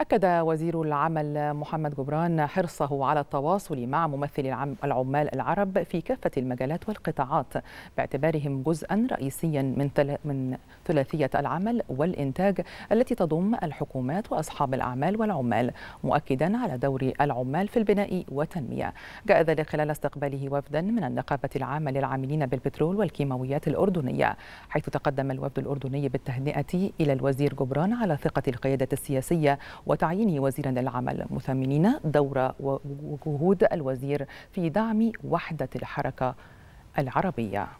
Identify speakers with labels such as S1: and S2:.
S1: أكد وزير العمل محمد جبران حرصه على التواصل مع ممثلي العمال العرب في كافة المجالات والقطاعات باعتبارهم جزءا رئيسيا من من ثلاثية العمل والإنتاج التي تضم الحكومات وأصحاب الأعمال والعمال مؤكدا على دور العمال في البناء والتنمية جاء ذلك خلال استقباله وفدا من النقابة العامة للعاملين بالبترول والكيماويات الأردنية حيث تقدم الوفد الأردني بالتهنئة إلى الوزير جبران على ثقة القيادة السياسية وتعيين وزيرا للعمل مثمنين دور وجهود الوزير في دعم وحدة الحركة العربية